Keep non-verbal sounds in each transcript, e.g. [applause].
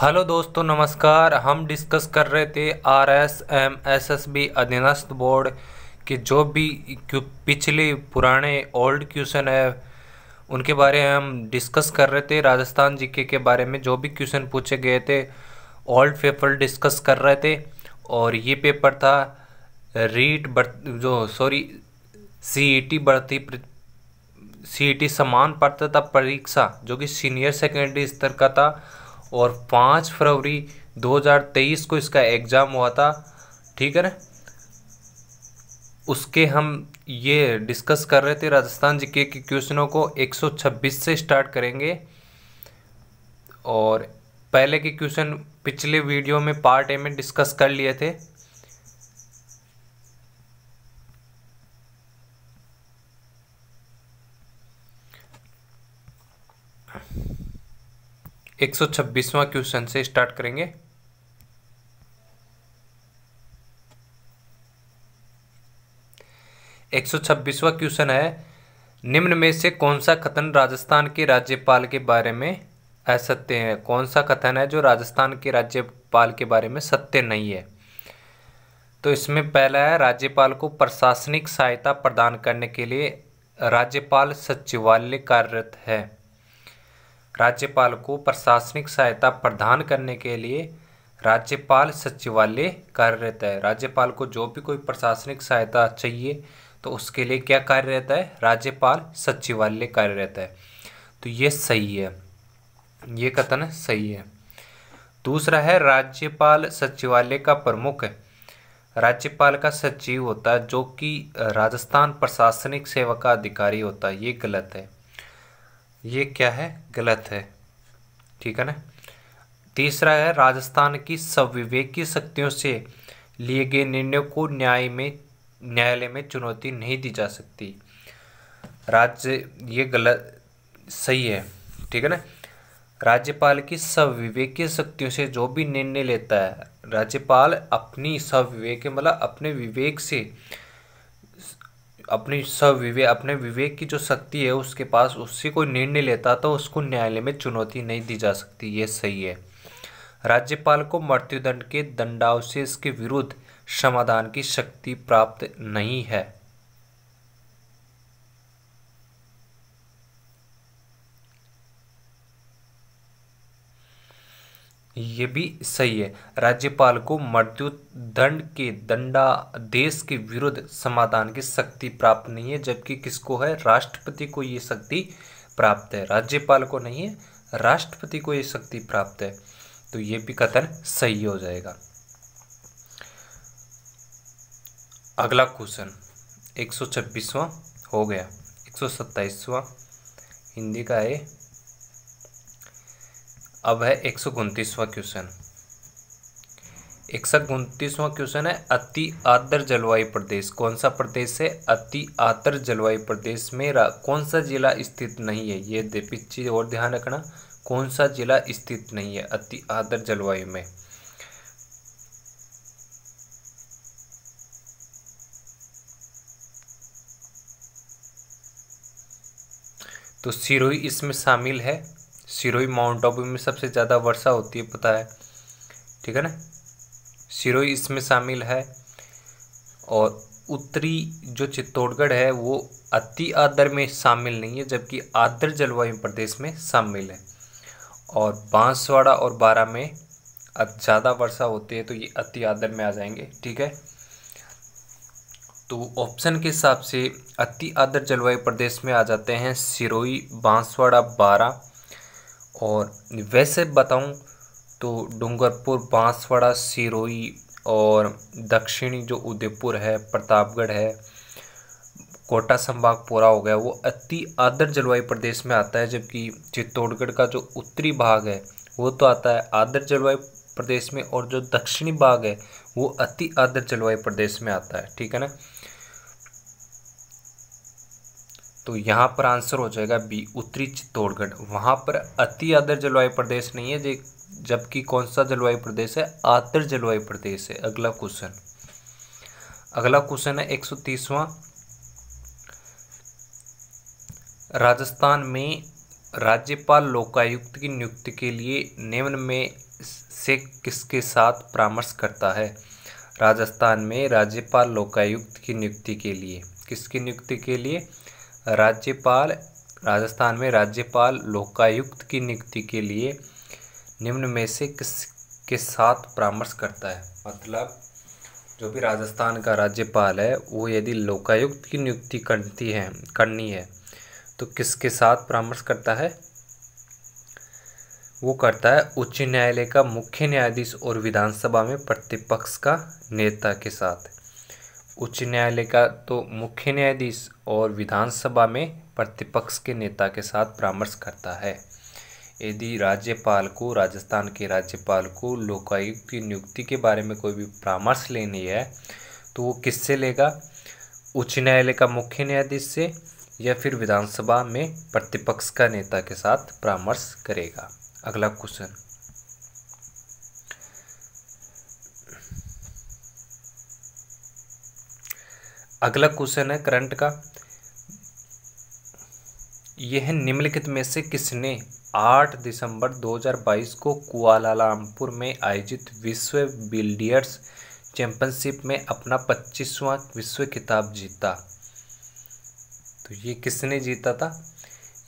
hello दोस्तों नमस्कार हम डिस्कस कर रहे थे R S M S S B अधीनस्थ बोर्ड के जो भी पिछले पुराने ओल्ड क्वेश्चन है उनके बारे में हम डिस्कस कर रहे थे राजस्थान जीके के बारे में जो भी क्वेश्चन पूछे गए थे ओल्ड पेपर डिस्कस कर रहे थे और ये पेपर था रीट बर जो सॉरी सी ई टी बढ़ती सी ई टी समान पात्रता परीक्षा जो कि सीनियर सेकेंडरी स्तर का था और पाँच फरवरी 2023 को इसका एग्ज़ाम हुआ था ठीक है ना उसके हम ये डिस्कस कर रहे थे राजस्थान जी के क्वेश्चनों को 126 से स्टार्ट करेंगे और पहले के क्वेश्चन पिछले वीडियो में पार्ट ए में डिस्कस कर लिए थे 126वां क्वेश्चन से स्टार्ट करेंगे एक सौ छब्बीसवा क्वेश्चन है निम्न में से कौन सा कथन राजस्थान के राज्यपाल के बारे में असत्य है कौन सा कथन है जो राजस्थान के राज्यपाल के बारे में सत्य नहीं है तो इसमें पहला है राज्यपाल को प्रशासनिक सहायता प्रदान करने के लिए राज्यपाल सचिवालय कार्यरत है राज्यपाल को प्रशासनिक सहायता प्रदान करने के लिए राज्यपाल सचिवालय कार्यरत है राज्यपाल को जो भी कोई प्रशासनिक सहायता चाहिए तो उसके लिए क्या कार्य रहता है राज्यपाल सचिवालय कार्य रहता है तो ये सही है ये कथन सही है दूसरा है राज्यपाल सचिवालय का प्रमुख राज्यपाल का सचिव होता है जो कि राजस्थान प्रशासनिक सेवा का अधिकारी होता है ये गलत है ये क्या है गलत है ठीक है ना तीसरा है राजस्थान की सविवेक की शक्तियों से लिए गए निर्णयों को न्याय में न्यायालय में चुनौती नहीं दी जा सकती राज्य ये गलत सही है ठीक है ना राज्यपाल की सविवेकीय शक्तियों से जो भी निर्णय लेता है राज्यपाल अपनी सविवेक मतलब अपने विवेक से अपनी सविवेक अपने विवेक की जो शक्ति है उसके पास उससे कोई निर्णय लेता तो उसको न्यायालय में चुनौती नहीं दी जा सकती ये सही है राज्यपाल को मृत्युदंड के दंडावशेष के विरुद्ध समाधान की शक्ति प्राप्त नहीं है ये भी सही है राज्यपाल को मृत्यु दंड के दंडा देश के विरुद्ध समाधान की शक्ति प्राप्त नहीं है जबकि किसको है राष्ट्रपति को ये शक्ति प्राप्त है राज्यपाल को नहीं है राष्ट्रपति को ये शक्ति प्राप्त है तो ये भी कथन सही हो जाएगा अगला क्वेश्चन एक सौ छब्बीसवा हो गया एक सौ सत्ताईसवा हिंदी का है अब है एक सौ उनतीसवां क्वेश्चन इकसठ उनतीसवां क्वेश्चन है अति आदर जलवायु प्रदेश कौन सा प्रदेश है अति आदर जलवायु प्रदेश में कौन सा जिला स्थित नहीं है ये चीज और ध्यान रखना कौन सा जिला स्थित नहीं है अति आदर जलवायु में तो सिरोही इसमें शामिल है सिरोही माउंट आबू में सबसे ज़्यादा वर्षा होती है पता है ठीक है ना सिरोही इसमें शामिल है और उत्तरी जो चित्तौड़गढ़ है वो अति आदर में शामिल नहीं है जबकि आदर जलवायु प्रदेश में शामिल है और बांसवाड़ा और बारा में ज़्यादा वर्षा होती है तो ये अति आदर में आ जाएंगे ठीक है तो ऑप्शन के हिसाब से अति आदर जलवायु प्रदेश में आ जाते हैं सिरोही बांसवाड़ा बारा और वैसे बताऊं तो डूंगरपुर बांसवाड़ा सिरोई और दक्षिणी जो उदयपुर है प्रतापगढ़ है कोटा संभाग पूरा हो गया वो अति आदर जलवायु प्रदेश में आता है जबकि चित्तौड़गढ़ का जो उत्तरी भाग है वो तो आता है आदर जलवायु प्रदेश में और जो दक्षिणी भाग है वो अति आदर जलवायु प्रदेश में आता है ठीक है ना तो यहाँ पर आंसर हो जाएगा बी उत्तरी चित्तौड़गढ़ वहाँ पर अति आदर जलवायु प्रदेश नहीं है जबकि कौन सा जलवायु प्रदेश है आतर जलवायु प्रदेश है अगला क्वेश्चन अगला क्वेश्चन है एक सौ तीसवा राजस्थान में राज्यपाल लोकायुक्त की नियुक्ति के लिए निम्न में से किसके साथ परामर्श करता है राजस्थान में राज्यपाल लोकायुक्त की नियुक्ति के लिए किसकी नियुक्ति के लिए राज्यपाल राजस्थान में राज्यपाल लोकायुक्त की नियुक्ति के लिए निम्न में से किस के साथ परामर्श करता है मतलब जो भी राजस्थान का राज्यपाल है वो यदि लोकायुक्त की नियुक्ति करती है करनी है तो किसके साथ परामर्श करता है वो करता है उच्च न्यायालय का मुख्य न्यायाधीश और विधानसभा में प्रतिपक्ष का नेता के साथ उच्च न्यायालय का तो मुख्य न्यायाधीश और विधानसभा में प्रतिपक्ष के नेता के साथ परामर्श करता है यदि राज्यपाल को राजस्थान के राज्यपाल को लोकायुक्त की नियुक्ति के बारे में कोई भी परामर्श लेनी है तो वो किससे लेगा उच्च न्यायालय का मुख्य न्यायाधीश से या फिर विधानसभा में प्रतिपक्ष का नेता के साथ परामर्श करेगा अगला क्वेश्चन अगला क्वेश्चन है करंट का यह है निम्नलिखित में से किसने 8 दिसंबर 2022 को कुआलालमपुर में आयोजित विश्व बिल्डियर्स चैंपियनशिप में अपना 25वां विश्व खिताब जीता तो ये किसने जीता था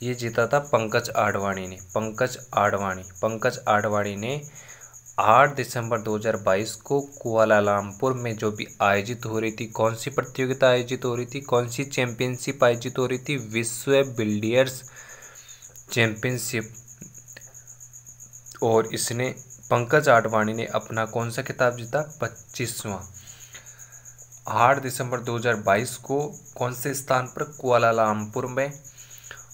ये जीता था पंकज आडवाणी ने पंकज आडवाणी पंकज आडवाणी ने 8 दिसंबर 2022 को कुआलालमपुर में जो भी आयोजित हो रही थी कौन सी प्रतियोगिता आयोजित हो रही थी कौन सी चैंपियनशिप आयोजित हो रही थी विश्व बिल्डियर्स चैंपियनशिप और इसने पंकज आडवाणी ने अपना कौन सा खिताब जीता पच्चीसवां आठ दिसंबर 2022 को कौन से स्थान पर कुआलालमपुर में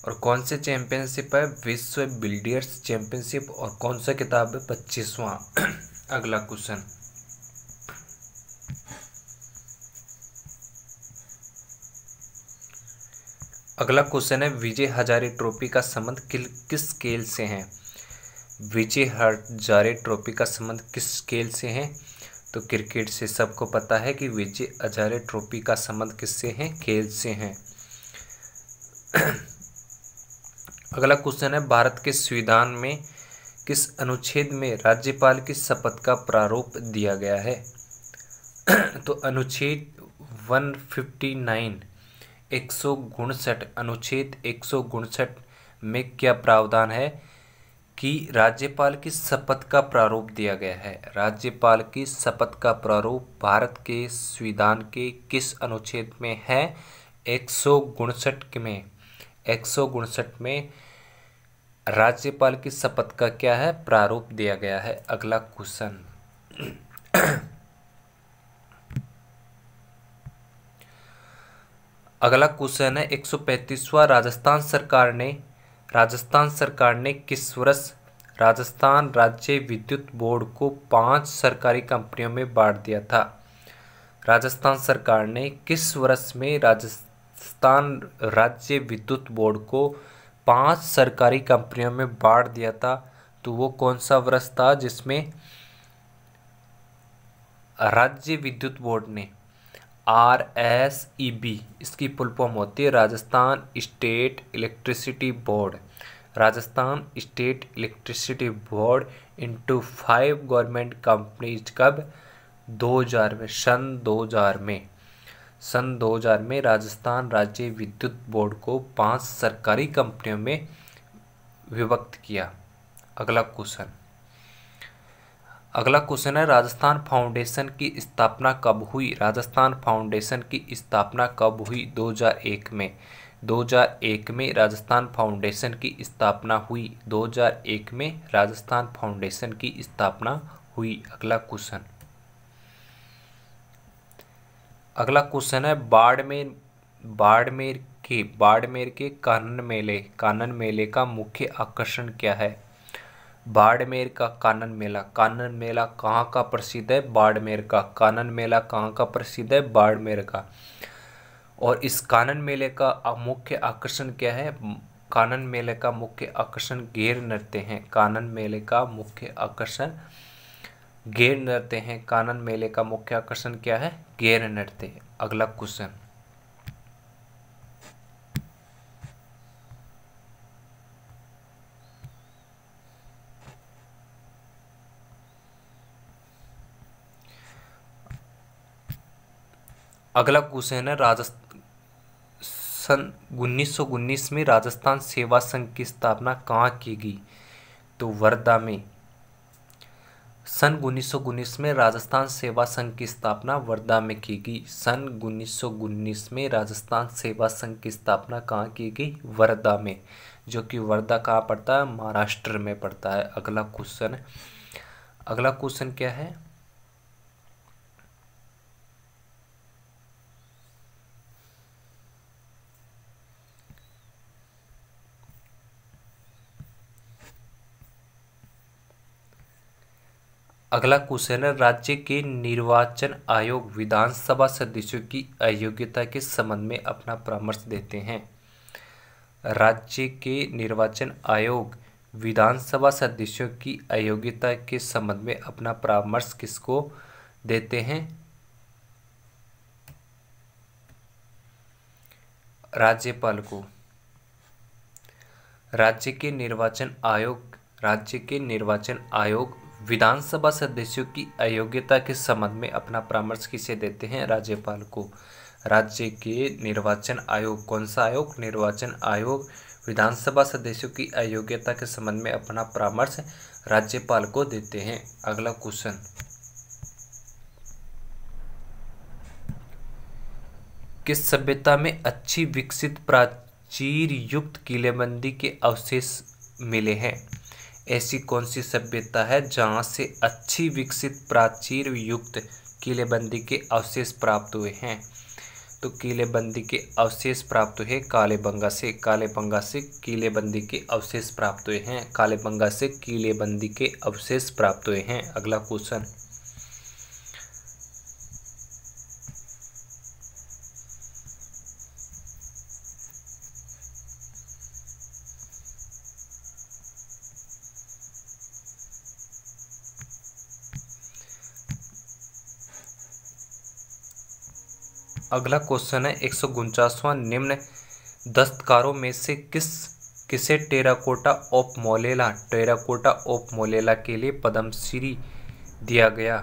और कौन से चैम्पियनशिप है विश्व बिल्डियर्स चैम्पियनशिप और कौन सा किताब है पच्चीसवां [clears throat] अगला क्वेश्चन अगला क्वेश्चन है विजय हजारे ट्रॉफी का संबंध किस स्केल से है विजय हजारे ट्रॉफी का संबंध किस स्केल से है तो क्रिकेट से सबको पता है कि विजय हजारे ट्रॉफी का संबंध किससे है खेल से है [clears throat] अगला क्वेश्चन है भारत के संविधान में किस अनुच्छेद में राज्यपाल की शपथ का प्रारूप दिया गया है [clears throat] तो अनुच्छेद 159 एक सौ गुणसठ अनुच्छेद एक सौ में क्या प्रावधान है कि राज्यपाल की शपथ का प्रारूप दिया गया है राज्यपाल की शपथ का प्रारूप भारत के संविधान के किस अनुच्छेद में है एक सौ गुणसठ में एक में राज्यपाल की शपथ का क्या है प्रारूप दिया गया है अगला क्वेश्चन अगला क्वेश्चन है 135वां राजस्थान सरकार ने राजस्थान सरकार ने किस वर्ष राजस्थान राज्य विद्युत बोर्ड को पांच सरकारी कंपनियों में बांट दिया था राजस्थान सरकार ने किस वर्ष में राजस्थान राजस्थान राज्य विद्युत बोर्ड को पांच सरकारी कंपनियों में बांट दिया था तो वो कौन सा वर्ष था जिसमें राज्य विद्युत बोर्ड ने आर एस ई बी इसकी फुल होती है Rajasthan state electricity board Rajasthan state electricity board into five government companies कब 2000 में सन 2000 में सन 2000 में राजस्थान राज्य विद्युत बोर्ड को पांच सरकारी कंपनियों में विभक्त किया अगला क्वेश्चन अगला क्वेश्चन है राजस्थान फाउंडेशन की स्थापना कब हुई राजस्थान फाउंडेशन की स्थापना कब हुई 2001 में 2001 में राजस्थान फाउंडेशन की स्थापना हुई 2001 में राजस्थान फाउंडेशन की स्थापना हुई अगला क्वेश्चन अगला क्वेश्चन है बाड़मेर बाड़मेर के बाड़मेर के कानन मेले कानन मेले का मुख्य आकर्षण क्या है बाड़मेर का कानन मेला कानन मेला कहाँ का प्रसिद्ध है बाड़मेर का कानन मेला कहाँ का प्रसिद्ध है बाड़मेर का और इस कानन मेले का मुख्य आकर्षण क्या है कानन मेले का मुख्य आकर्षण गेर नृत्य हैं कानन मेले का मुख्य आकर्षण गेर नृत्य हैं कानन मेले का मुख्य आकर्षण क्या है गेर नृत्य अगला क्वेश्चन अगला क्वेश्चन है राजस्थान सन उन्नीस में राजस्थान सेवा संघ की स्थापना कहाँ की गई तो वर्धा में सन उन्नीस में राजस्थान सेवा संघ की स्थापना वर्धा में की गई सन उन्नीस में राजस्थान सेवा संघ की स्थापना कहाँ की गई वर्धा में जो कि वर्धा कहाँ पड़ता है महाराष्ट्र में पड़ता है अगला क्वेश्चन अगला क्वेश्चन क्या है अगला क्वेश्चन है राज्य के निर्वाचन आयोग विधानसभा सदस्यों की अयोग्यता के संबंध में अपना परामर्श देते हैं राज्य के निर्वाचन आयोग विधानसभा सदस्यों की अयोग्यता के संबंध में अपना परामर्श किसको देते हैं राज्यपाल को राज्य के निर्वाचन आयोग राज्य के निर्वाचन आयोग विधानसभा सदस्यों की अयोग्यता के संबंध में अपना परामर्श किसे देते हैं राज्यपाल को राज्य के निर्वाचन आयोग कौन सा आयोग निर्वाचन आयोग विधानसभा सदस्यों की अयोग्यता के संबंध में अपना परामर्श राज्यपाल को देते हैं अगला क्वेश्चन किस सभ्यता में अच्छी विकसित प्राचीर युक्त किलेबंदी के अवशेष मिले हैं ऐसी कौन सी सभ्यता है जहाँ से अच्छी विकसित प्राचीर युक्त किलेबंदी के अवशेष प्राप्त हुए हैं तो किलेबंदी के अवशेष प्राप्त हुए कालेबंगा से कालेबंगा से किलेबंदी के अवशेष प्राप्त हुए हैं कालेबंगा से किलेबंदी के अवशेष प्राप्त हुए हैं अगला क्वेश्चन अगला क्वेश्चन है एक सौ निम्न दस्तकारों में से किस किसे terracotta of Molela terracotta of Molela के लिए पद्मश्री दिया गया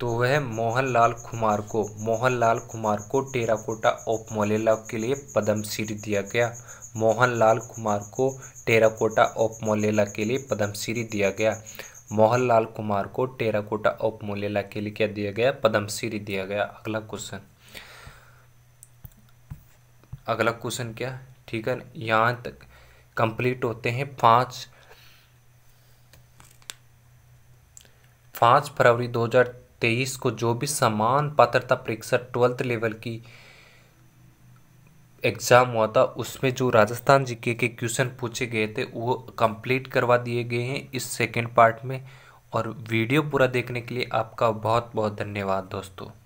तो वह मोहनलाल कुमार को मोहनलाल कुमार को टेराकोटा ऑफ मोलेला के लिए पद्मश्री दिया गया मोहनलाल कुमार को टेराकोटा ऑफ मोलेला के लिए पद्मश्री दिया गया मोहनलाल कुमार को टेराकोटा ऑफ मोलेला के लिए क्या दिया गया पद्मश्री दिया गया अगला क्वेश्चन अगला क्वेश्चन क्या ठीक है यहाँ तक कंप्लीट होते हैं पाँच पाँच फरवरी 2023 को जो भी समान पात्रता परीक्षा ट्वेल्थ लेवल की एग्ज़ाम हुआ था उसमें जो राजस्थान जीके के क्वेश्चन पूछे गए थे वो कंप्लीट करवा दिए गए हैं इस सेकेंड पार्ट में और वीडियो पूरा देखने के लिए आपका बहुत बहुत धन्यवाद दोस्तों